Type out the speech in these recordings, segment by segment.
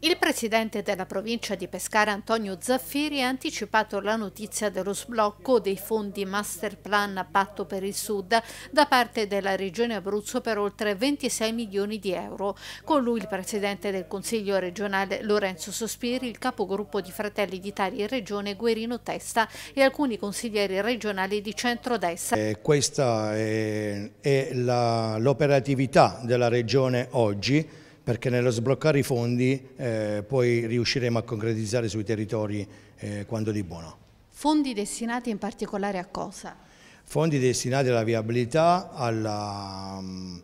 Il presidente della provincia di Pescara Antonio Zaffiri ha anticipato la notizia dello sblocco dei fondi Master Plan Patto per il Sud da parte della Regione Abruzzo per oltre 26 milioni di euro. Con lui il presidente del Consiglio regionale Lorenzo Sospiri, il capogruppo di Fratelli d'Italia in Regione Guerino Testa e alcuni consiglieri regionali di centrodestra. Eh, questa è, è l'operatività della Regione oggi perché nello sbloccare i fondi eh, poi riusciremo a concretizzare sui territori eh, quando di buono. Fondi destinati in particolare a cosa? Fondi destinati alla viabilità, alla, mm,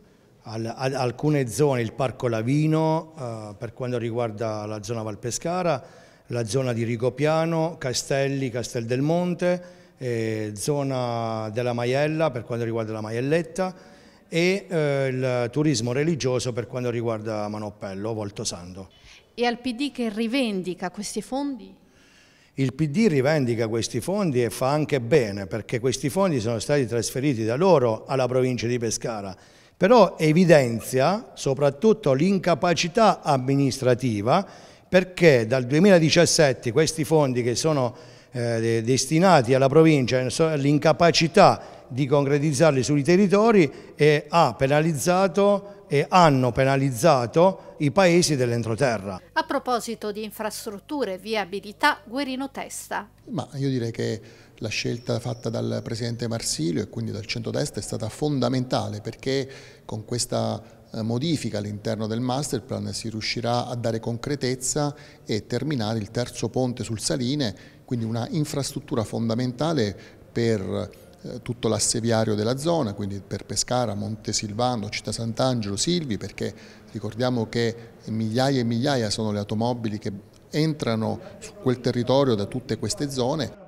alla, ad alcune zone, il Parco Lavino eh, per quanto riguarda la zona Valpescara, la zona di Rigopiano, Castelli, Castel del Monte, eh, zona della Maiella per quanto riguarda la Maielletta, e eh, il turismo religioso per quanto riguarda Manopello, Volto Santo. E al PD che rivendica questi fondi? Il PD rivendica questi fondi e fa anche bene perché questi fondi sono stati trasferiti da loro alla provincia di Pescara, però evidenzia soprattutto l'incapacità amministrativa perché dal 2017 questi fondi che sono eh, destinati alla provincia, eh, l'incapacità di concretizzarli sui territori e ha penalizzato e hanno penalizzato i paesi dell'entroterra. A proposito di infrastrutture e viabilità, Guerino Testa. Ma io direi che la scelta fatta dal presidente Marsilio e quindi dal centrodestra è stata fondamentale perché con questa eh, modifica all'interno del masterplan si riuscirà a dare concretezza e terminare il terzo ponte sul Saline quindi una infrastruttura fondamentale per eh, tutto l'asseviario della zona, quindi per Pescara, Montesilvano, Città Sant'Angelo, Silvi, perché ricordiamo che migliaia e migliaia sono le automobili che entrano su quel territorio da tutte queste zone.